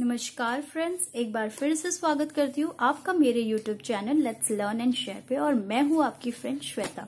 नमस्कार फ्रेंड्स एक बार फिर से स्वागत करती हूँ आपका मेरे YouTube channel let's learn and share पे और मैं हूँ आपकी फ्रेंड श्वेता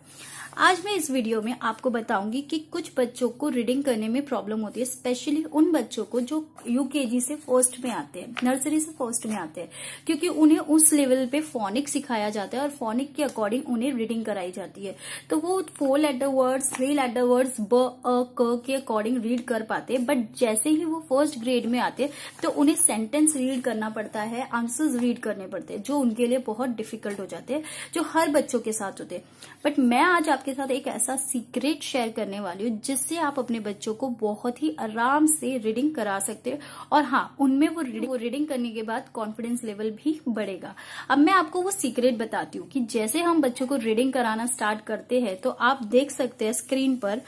आज मैं इस वीडियो में आपको बताऊंगी कि कुछ बच्चों को रीडिंग करने में प्रॉब्लम होती है स्पेशली उन बच्चों को जो यूकेजी से फर्स्ट में आते हैं नर्सरी से फर्स्ट में आते हैं क्योंकि उन्हें उस लेवल पे फोनिक सिखाया जाता है और फोनिक के अकॉर्डिंग उन्हें रीडिंग कराई जाती है तो वो four letter words three letter words ब अ क के अकॉर्डिंग रीड कर पाते बट जैसे ही वो फर्स्ट ग्रेड में आते तो उन्हें सेंटेंस रीड करना पड़ता है आंसर्स रीड करने पड़ते हैं जो उनके लिए बहुत डिफिकल्ट हो जाते हैं जो हर बच्चों के साथ होते हैं बट मैं आज आपके साथ एक ऐसा सीक्रेट शेयर करने वाली हूँ जिससे आप अपने बच्चों को बहुत ही आराम से रीडिंग करा सकते हैं और हाँ उनमें वो रीडिंग, रीडिंग करने के बाद कॉन्फिडेंस लेवल भी बढ़ेगा अब मैं आपको वो सीक्रेट बताती हूँ कि जैसे हम बच्चों को रीडिंग कराना स्टार्ट करते हैं तो आप देख सकते हैं स्क्रीन पर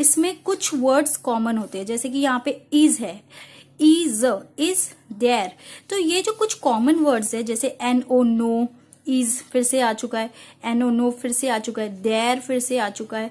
इसमें कुछ वर्ड्स कॉमन होते हैं जैसे कि यहाँ पे इज है इज इज देयर तो ये जो कुछ कॉमन वर्ड्स है जैसे एन ओ नो इज फिर से आ चुका है एन ओ नो फिर से आ चुका है देयर फिर से आ चुका है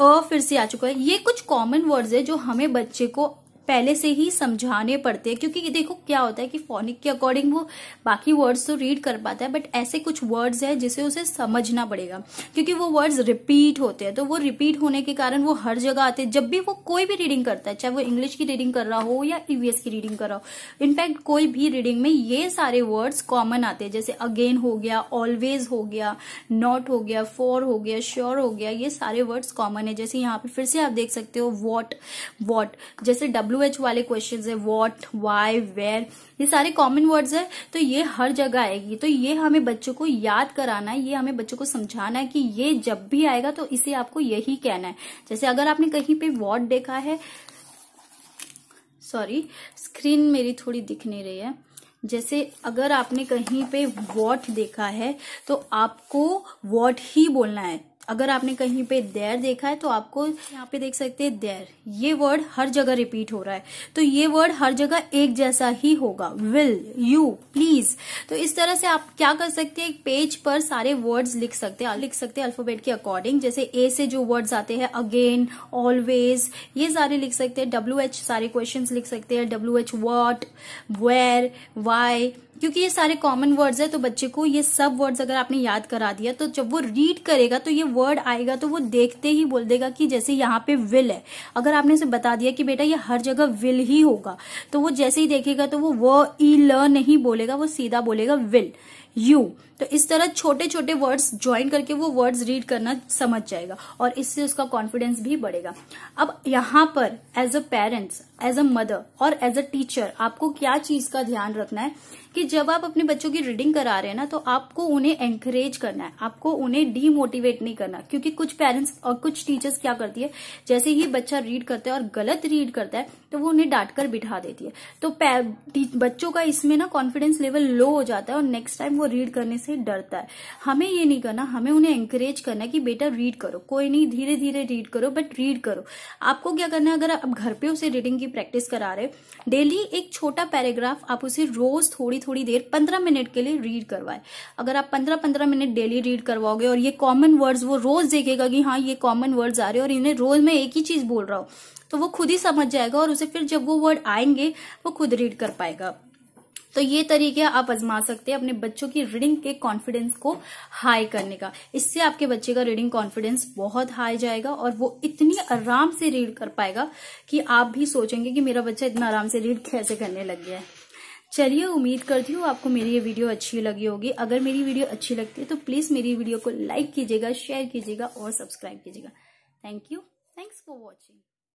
अ फिर से आ चुका है ये कुछ कॉमन वर्ड्स है जो हमें बच्चे को पहले से ही समझाने पड़ते हैं क्योंकि देखो क्या होता है कि फोनिक के अकॉर्डिंग वो बाकी वर्ड्स तो रीड कर पाता है बट ऐसे कुछ वर्ड्स हैं जिसे उसे समझना पड़ेगा क्योंकि वो वर्ड्स रिपीट होते हैं तो वो रिपीट होने के कारण वो हर जगह आते हैं जब भी वो कोई भी रीडिंग करता है चाहे वो इंग्लिश की रीडिंग कर रहा हो या ईवीएस e की रीडिंग कर रहा हो इनफैक्ट कोई भी रीडिंग में ये सारे वर्ड्स कॉमन आते हैं जैसे अगेन हो गया ऑलवेज हो गया नॉट हो गया फॉर हो गया श्योर हो गया ये सारे वर्ड्स कॉमन है जैसे यहाँ पर फिर से आप देख सकते हो वॉट वॉट जैसे डब्ल्यू डब्ल्यू एच वाले क्वेश्चन है वॉट वाई वेर ये सारे कॉमन वर्ड्स है तो ये हर जगह आएगी तो ये हमें बच्चों को याद कराना है ये हमें बच्चों को समझाना है कि ये जब भी आएगा तो इसे आपको यही कहना है जैसे अगर आपने कहीं पे वॉट देखा है सॉरी स्क्रीन मेरी थोड़ी दिख नहीं रही है जैसे अगर आपने कहीं पे वॉट देखा है तो आपको वॉट ही बोलना है अगर आपने कहीं पे देर देखा है तो आपको यहाँ पे देख सकते हैं देर ये वर्ड हर जगह रिपीट हो रहा है तो ये वर्ड हर जगह एक जैसा ही होगा विल यू प्लीज तो इस तरह से आप क्या कर सकते हैं एक पेज पर सारे वर्ड्स लिख सकते हैं लिख सकते हैं अल्फाबेट के अकॉर्डिंग जैसे ए से जो वर्ड्स आते हैं अगेन ऑलवेज ये सारे लिख सकते हैं डब्ल्यू एच सारे क्वेश्चन लिख सकते हैं W H what where why क्योंकि ये सारे कॉमन वर्ड्स है तो बच्चे को ये सब वर्ड्स अगर आपने याद करा दिया तो जब वो रीड करेगा तो ये वर्ड आएगा तो वो देखते ही बोल देगा कि जैसे यहाँ पे विल है अगर आपने उसे बता दिया कि बेटा ये हर जगह विल ही होगा तो वो जैसे ही देखेगा तो वो व ई ल नहीं बोलेगा वो सीधा बोलेगा विल यू तो इस तरह छोटे छोटे वर्ड्स ज्वाइन करके वो वर्ड्स रीड करना समझ जाएगा और इससे उसका कॉन्फिडेंस भी बढ़ेगा अब यहाँ पर as a parents as a mother और एज अ टीचर आपको क्या चीज का ध्यान रखना है कि जब आप अपने बच्चों की रीडिंग करा रहे हैं ना तो आपको उन्हें एंकरेज करना है आपको उन्हें डीमोटिवेट नहीं करना क्योंकि कुछ पेरेंट्स और कुछ टीचर्स क्या करती है जैसे ही बच्चा रीड करता है और गलत रीड करता है तो वो उन्हें डांट कर बिठा देती है तो बच्चों का इसमें ना कॉन्फिडेंस लेवल लो हो जाता है और नेक्स्ट टाइम वो वो रीड करने से डरता है हमें ये नहीं करना हमें उन्हें एंकरेज करना कि बेटा रीड करो कोई नहीं धीरे धीरे रीड करो बट रीड करो आपको क्या करना है अगर आप घर पे उसे रीडिंग की प्रैक्टिस करा रहे डेली एक छोटा पैराग्राफ आप उसे रोज थोड़ी थोड़ी देर पंद्रह मिनट के लिए रीड करवाए अगर आप पंद्रह पंद्रह मिनट डेली रीड करवाओगे और ये कॉमन वर्ड्स वो रोज देखेगा कि हाँ ये कॉमन वर्ड्स आ रहे हैं और इन्हें रोज मैं एक ही चीज बोल रहा हूँ तो वो खुद ही समझ जाएगा और उसे फिर जब वो वर्ड आएंगे वो खुद रीड कर पाएगा तो ये तरीके आप आजमा सकते हैं अपने बच्चों की रीडिंग के कॉन्फिडेंस को हाई करने का इससे आपके बच्चे का रीडिंग कॉन्फिडेंस बहुत हाई जाएगा और वो इतनी आराम से रीड कर पाएगा कि आप भी सोचेंगे कि मेरा बच्चा इतना आराम से रीड कैसे करने लग गया है चलिए उम्मीद करती हूँ आपको मेरी ये वीडियो अच्छी लगी होगी अगर मेरी वीडियो अच्छी लगती है तो प्लीज मेरी वीडियो को लाइक कीजिएगा शेयर कीजिएगा और सब्सक्राइब कीजिएगा thank you thanks for watching